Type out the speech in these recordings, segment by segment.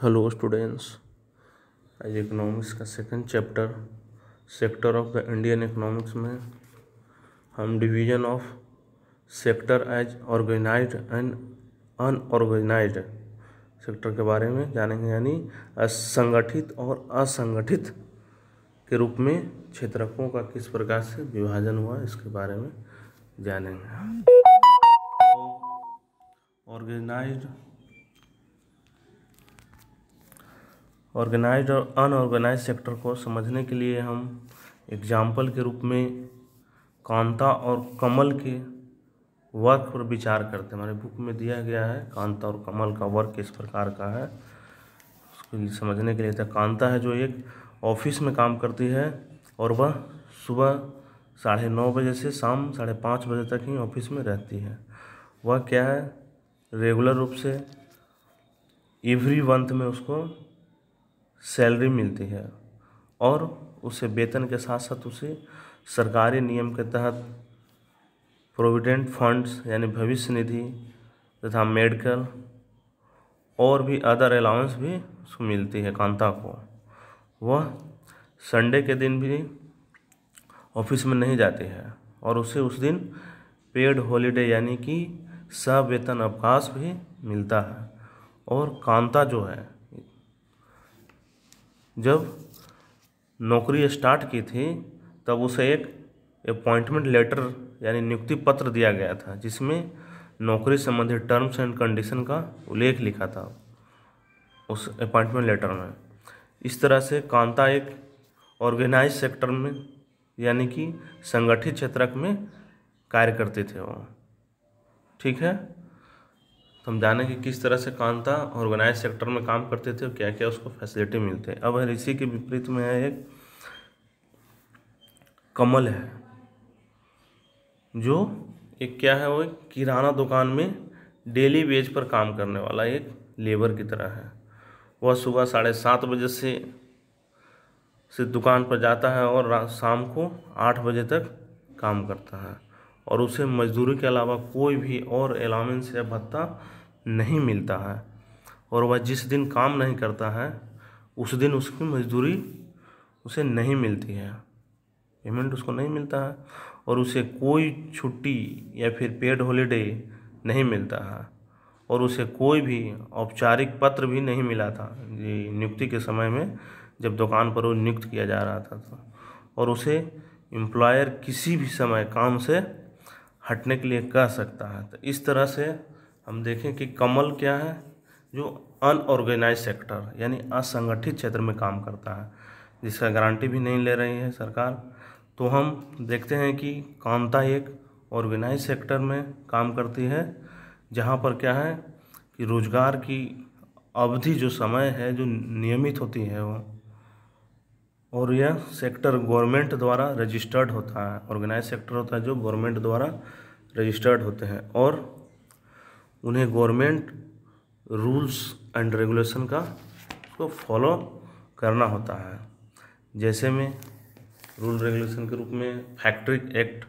hello students आज economics का second chapter sector of the Indian economics में हम division of sector as organise and unorganise sector के बारे में जानेंगे यानी असंगठित और असंगठित के रूप में क्षेत्रकों का किस प्रकार से विभाजन हुआ इसके बारे में जानेंगे ऑर्गेनाइज्ड तो, ऑर्गेनाइज्ड और अनऑर्गेनाइज सेक्टर को समझने के लिए हम एग्जाम्पल के रूप में कांता और कमल के वर्क पर विचार करते हैं हमारे बुक में दिया गया है कांता और कमल का वर्क किस प्रकार का है उसको समझने के लिए था कांता है जो एक ऑफिस में काम करती है और वह सुबह साढ़े नौ बजे से शाम साढ़े पाँच बजे तक ही ऑफिस में रहती है वह क्या है रेगुलर रूप से एवरी मंथ में उसको सैलरी मिलती है और उसे वेतन के साथ साथ उसे सरकारी नियम के तहत प्रोविडेंट फंड्स यानी भविष्य निधि तथा मेडिकल और भी अदर अलाउंस भी उसको मिलती है कांता को वह संडे के दिन भी ऑफिस में नहीं जाती है और उसे उस दिन पेड हॉलीडे यानी कि सवेतन अवकाश भी मिलता है और कांता जो है जब नौकरी स्टार्ट की थी तब उसे एक अपॉइंटमेंट लेटर यानी नियुक्ति पत्र दिया गया था जिसमें नौकरी संबंधी टर्म्स एंड कंडीशन का उल्लेख लिखा था उस अपॉइंटमेंट लेटर में इस तरह से कांता एक ऑर्गेनाइज सेक्टर में यानी कि संगठित क्षेत्रक में कार्य करते थे वो ठीक है तो हम जाने कि किस तरह से कांता ऑर्गेनाइज सेक्टर में काम करते थे और क्या क्या उसको फैसिलिटी मिलते हैं अब ऋषि के विपरीत में है एक कमल है जो एक क्या है वो एक किराना दुकान में डेली वेज पर काम करने वाला एक लेबर की तरह है वह सुबह साढ़े सात बजे से से दुकान पर जाता है और शाम को आठ बजे तक काम करता है और उसे मजदूरी के अलावा कोई भी और अलाउंस या भत्ता नहीं मिलता है और वह जिस दिन काम नहीं करता है उस दिन उसकी मजदूरी उसे नहीं मिलती है पेमेंट उसको नहीं मिलता है और उसे कोई छुट्टी या फिर पेड हॉलीडे नहीं मिलता है और उसे कोई भी औपचारिक पत्र भी नहीं मिला था ये नियुक्ति के समय में जब दुकान पर वो नियुक्त किया जा रहा था तो और उसे एम्प्लॉयर किसी भी समय काम से हटने के लिए कह सकता है तो इस तरह से हम देखें कि कमल क्या है जो अनऑर्गेनाइज सेक्टर यानी असंगठित क्षेत्र में काम करता है जिसका गारंटी भी नहीं ले रही है सरकार तो हम देखते हैं कि कांता एक ऑर्गेनाइज सेक्टर में काम करती है जहाँ पर क्या है कि रोजगार की अवधि जो समय है जो नियमित होती है वो और यह सेक्टर गवर्नमेंट द्वारा रजिस्टर्ड होता है ऑर्गेनाइज सेक्टर होता है जो गवर्नमेंट द्वारा रजिस्टर्ड होते हैं और उन्हें गवर्नमेंट रूल्स एंड रेगुलेशन का को फॉलो करना होता है जैसे में रूल रेगुलेशन के रूप में फैक्ट्री एक्ट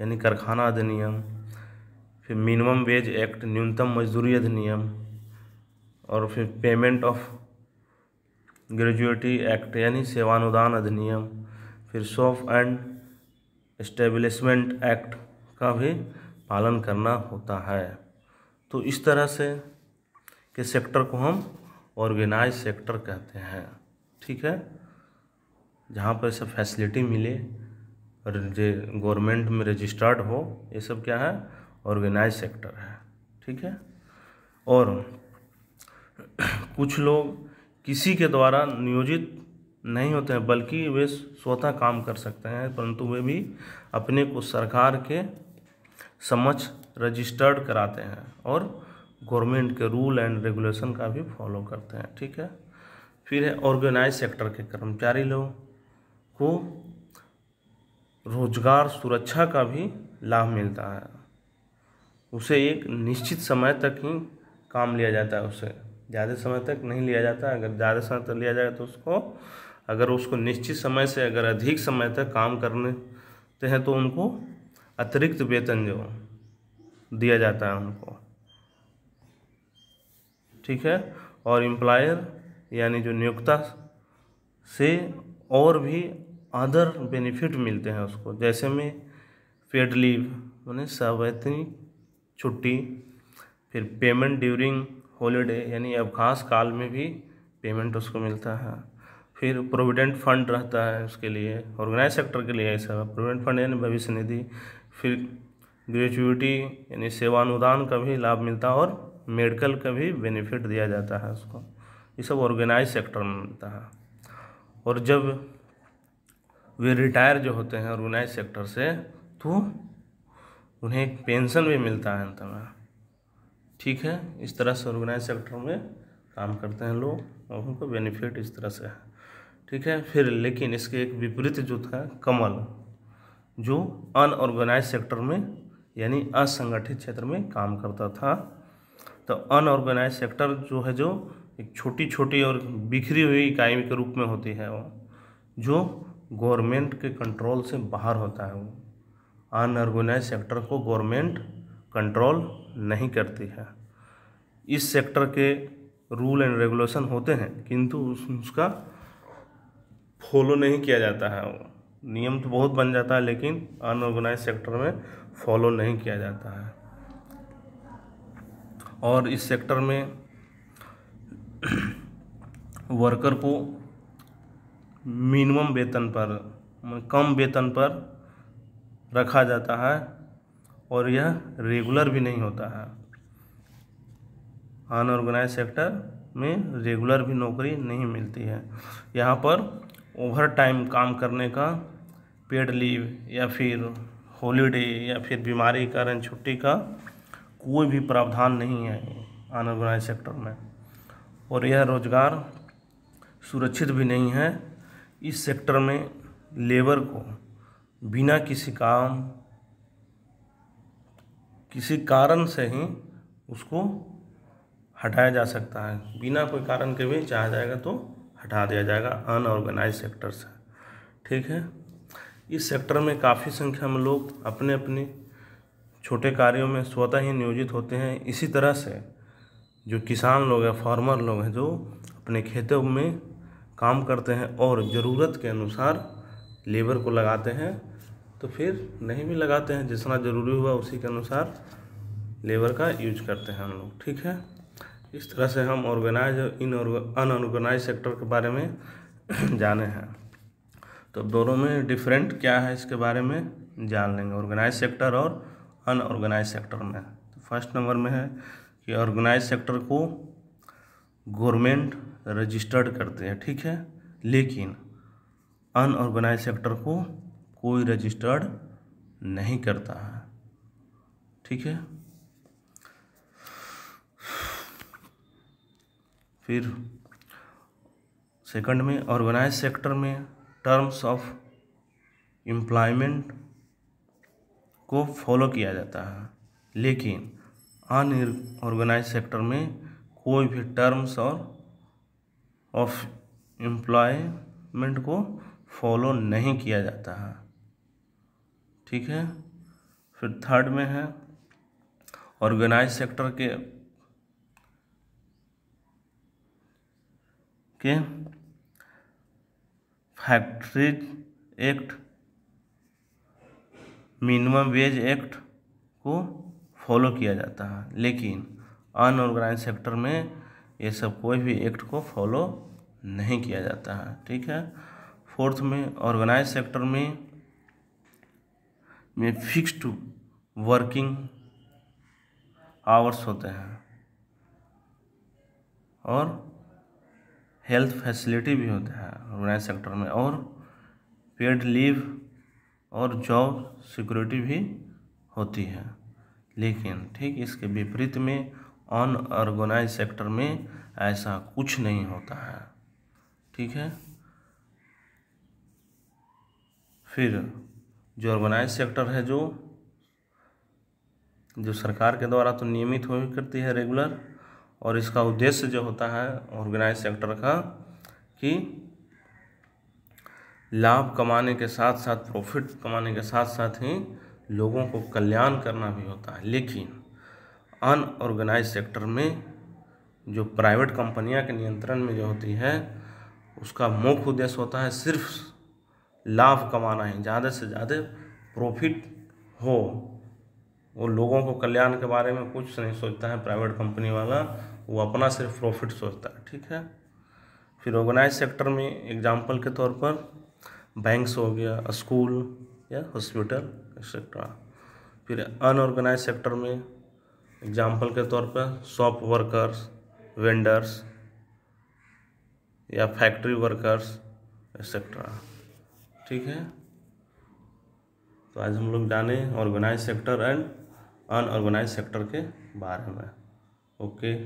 यानी कारखाना अधिनियम फिर मिनिमम वेज एक्ट न्यूनतम मजदूरी अधिनियम और फिर पेमेंट ऑफ ग्रेजुएटी एक्ट यानी सेवानुदान अधिनियम फिर सॉफ एंड इस्टेब्लिशमेंट एक्ट का भी पालन करना होता है तो इस तरह से के सेक्टर को हम ऑर्गेनाइज सेक्टर कहते हैं ठीक है जहाँ पर सब फैसिलिटी मिले और जे गवर्नमेंट में रजिस्टर्ड हो ये सब क्या है ऑर्गेनाइज सेक्टर है ठीक है और कुछ लोग किसी के द्वारा नियोजित नहीं होते हैं बल्कि वे स्वतः काम कर सकते हैं परंतु वे भी अपने को सरकार के समझ रजिस्टर्ड कराते हैं और गवर्नमेंट के रूल एंड रेगुलेशन का भी फॉलो करते हैं ठीक है फिर है ऑर्गेनाइज सेक्टर के कर्मचारी लोग को रोजगार सुरक्षा का भी लाभ मिलता है उसे एक निश्चित समय तक ही काम लिया जाता है उसे ज़्यादा समय तक नहीं लिया जाता अगर ज़्यादा समय तक लिया जाए तो उसको अगर उसको निश्चित समय से अगर अधिक समय तक काम करने हैं तो उनको अतिरिक्त वेतन जो दिया जाता है उनको ठीक है और एम्प्लॉयर यानी जो नियोक्ता से और भी अदर बेनिफिट मिलते हैं उसको जैसे में पेड लीव मैंने सवैतनिक छुट्टी फिर पेमेंट ड्यूरिंग हॉलीडे यानी अवकाश काल में भी पेमेंट उसको मिलता है फिर प्रोविडेंट फंड रहता है उसके लिए ऑर्गेनाइज सेक्टर के लिए ऐसा प्रोविडेंट फंड यानी भविष्य निधि फिर ग्रेचुटी यानी सेवानुदान का भी लाभ मिलता है और मेडिकल का भी बेनिफिट दिया जाता है उसको ये सब ऑर्गेनाइज सेक्टर में मिलता है और जब वे रिटायर जो होते हैं ऑर्गेनाइज सेक्टर से तो उन्हें एक पेंशन भी मिलता है अंत में ठीक है इस तरह से ऑर्गेनाइज सेक्टर में काम करते हैं लोग और उनको बेनिफिट इस तरह से है ठीक है फिर लेकिन इसके एक विपरीत जो था कमल जो अनऑर्गेनाइज सेक्टर में यानी असंगठित क्षेत्र में काम करता था तो अनऑर्गेनाइज सेक्टर जो है जो एक छोटी छोटी और बिखरी हुई इकाई के रूप में होती है वो जो गवर्नमेंट के कंट्रोल से बाहर होता है वो अनऑर्गेनाइज सेक्टर को गवर्नमेंट कंट्रोल नहीं करती है इस सेक्टर के रूल एंड रेगुलेशन होते हैं किंतु उसका फॉलो नहीं किया जाता है वो नियम तो बहुत बन जाता है लेकिन अनऑर्गेनाइज सेक्टर में फॉलो नहीं किया जाता है और इस सेक्टर में वर्कर को मिनिमम वेतन पर कम वेतन पर रखा जाता है और यह रेगुलर भी नहीं होता है अनऑर्गेनाइज सेक्टर में रेगुलर भी नौकरी नहीं मिलती है यहाँ पर ओवर टाइम काम करने का पेड लीव या फिर हॉलीडे या फिर बीमारी के कारण छुट्टी का कोई भी प्रावधान नहीं है अनऑर्गेनाइज सेक्टर में और यह रोज़गार सुरक्षित भी नहीं है इस सेक्टर में लेबर को बिना किसी काम किसी कारण से ही उसको हटाया जा सकता है बिना कोई कारण के भी चाहा जाएगा तो हटा दिया जाएगा अनऑर्गेनाइज सेक्टर से ठीक है इस सेक्टर में काफ़ी संख्या में लोग अपने अपने छोटे कार्यों में स्वतः ही नियोजित होते हैं इसी तरह से जो किसान लोग हैं फार्मर लोग हैं जो अपने खेतों में काम करते हैं और ज़रूरत के अनुसार लेबर को लगाते हैं तो फिर नहीं भी लगाते हैं जितना ज़रूरी हुआ उसी के अनुसार लेबर का यूज करते हैं हम लोग ठीक है इस तरह से हम ऑर्गेनाइज और इन अनऑर्गेनाइज सेक्टर के बारे में जाने हैं तो दोनों में डिफरेंट क्या है इसके बारे में जान लेंगे ऑर्गेनाइज सेक्टर और अनऑर्गेनाइज सेक्टर में तो फर्स्ट नंबर में है कि ऑर्गेनाइज सेक्टर को गवर्नमेंट रजिस्टर्ड करते हैं ठीक है लेकिन अनऑर्गेनाइज सेक्टर को कोई रजिस्टर्ड नहीं करता है ठीक है फिर सेकंड में ऑर्गेनाइज सेक्टर में टर्म्स ऑफ एम्प्लॉयमेंट को फॉलो किया जाता है लेकिन अन ऑर्गेनाइज सेक्टर में कोई भी टर्म्स और ऑफ एम्प्लॉयमेंट को फॉलो नहीं किया जाता है ठीक है फिर थर्ड में है ऑर्गेनाइज सेक्टर के के factories act minimum wage act को फॉलो किया जाता है लेकिन अनऑर्गेनाइज सेक्टर में ये सब कोई भी एक्ट को फॉलो नहीं किया जाता है ठीक है फोर्थ में ऑर्गेनाइज सेक्टर में में फिक्स्ड वर्किंग आवर्स होते हैं और हेल्थ फैसिलिटी भी होता है ऑर्गेनाइज सेक्टर में और पेड लीव और जॉब सिक्योरिटी भी होती है लेकिन ठीक इसके विपरीत में अनऑर्गेनाइज सेक्टर में ऐसा कुछ नहीं होता है ठीक है फिर जो ऑर्गेनाइज सेक्टर है जो जो सरकार के द्वारा तो नियमित हो करती है रेगुलर और इसका उद्देश्य जो होता है ऑर्गेनाइज सेक्टर का कि लाभ कमाने के साथ साथ प्रॉफिट कमाने के साथ साथ ही लोगों को कल्याण करना भी होता है लेकिन अनऑर्गेनाइज सेक्टर में जो प्राइवेट कंपनियां के नियंत्रण में जो होती है उसका मुख्य उद्देश्य होता है सिर्फ लाभ कमाना ही ज़्यादा से ज़्यादा प्रॉफिट हो वो लोगों को कल्याण के बारे में कुछ नहीं सोचता है प्राइवेट कंपनी वाला वो अपना सिर्फ प्रॉफिट सोचता है ठीक है फिर ऑर्गेनाइज सेक्टर में एग्जाम्पल के तौर पर बैंक्स हो गया स्कूल या हॉस्पिटल एक्सेट्रा फिर अनऑर्गेनाइज सेक्टर में एग्जाम्पल के तौर पर शॉप वर्कर्स वेंडर्स या फैक्ट्री वर्कर्स एक्सेट्रा ठीक है तो आज हम लोग जाने organise sector and unorganise sector के बारे में ओके